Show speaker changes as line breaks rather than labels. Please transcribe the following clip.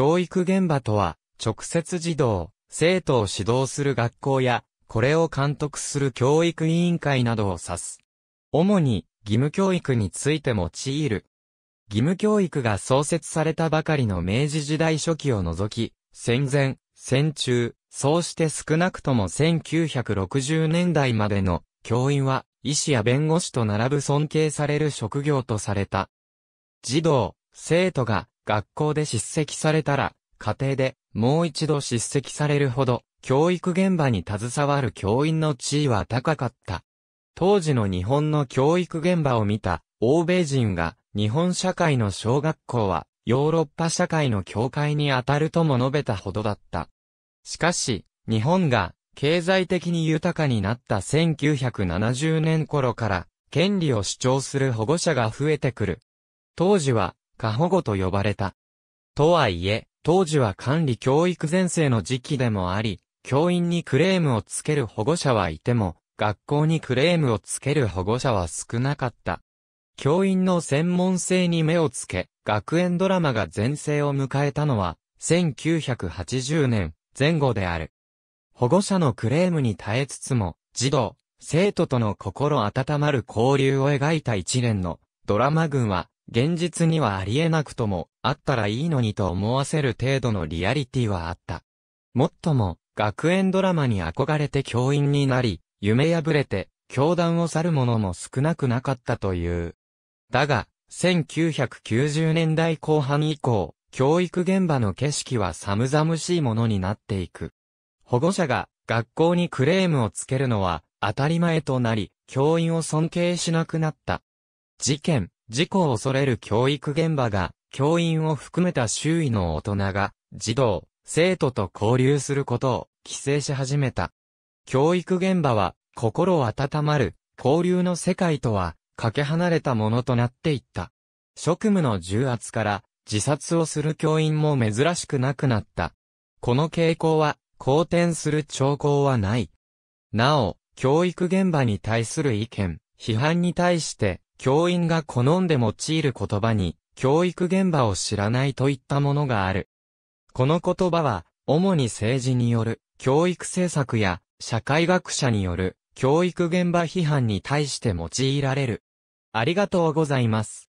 教育現場とは、直接児童、生徒を指導する学校や、これを監督する教育委員会などを指す。主に、義務教育について用いる。義務教育が創設されたばかりの明治時代初期を除き、戦前、戦中、そうして少なくとも1960年代までの教員は医師や弁護士と並ぶ尊敬される職業とされた。児童、生徒が学校で叱責されたら、家庭でもう一度叱責されるほど、教育現場に携わる教員の地位は高かった。当時の日本の教育現場を見た欧米人が日本社会の小学校はヨーロッパ社会の境界にあたるとも述べたほどだった。しかし、日本が経済的に豊かになった1970年頃から権利を主張する保護者が増えてくる。当時は過保護と呼ばれた。とはいえ、当時は管理教育前世の時期でもあり、教員にクレームをつける保護者はいても、学校にクレームをつける保護者は少なかった。教員の専門性に目をつけ、学園ドラマが前世を迎えたのは、1980年前後である。保護者のクレームに耐えつつも、児童、生徒との心温まる交流を描いた一連のドラマ群は、現実にはありえなくとも、あったらいいのにと思わせる程度のリアリティはあった。もっとも、学園ドラマに憧れて教員になり、夢破れて、教団を去る者も少なくなかったという。だが、1990年代後半以降、教育現場の景色は寒々しいものになっていく。保護者が学校にクレームをつけるのは当たり前となり、教員を尊敬しなくなった。事件、事故を恐れる教育現場が、教員を含めた周囲の大人が、児童、生徒と交流することを、規制し始めた。教育現場は、心温まる、交流の世界とは、かけ離れたものとなっていった。職務の重圧から、自殺をする教員も珍しくなくなった。この傾向は、好転する兆候はない。なお、教育現場に対する意見、批判に対して、教員が好んで用いる言葉に、教育現場を知らないといったものがある。この言葉は、主に政治による教育政策や社会学者による教育現場批判に対して用いられる。ありがとうございます。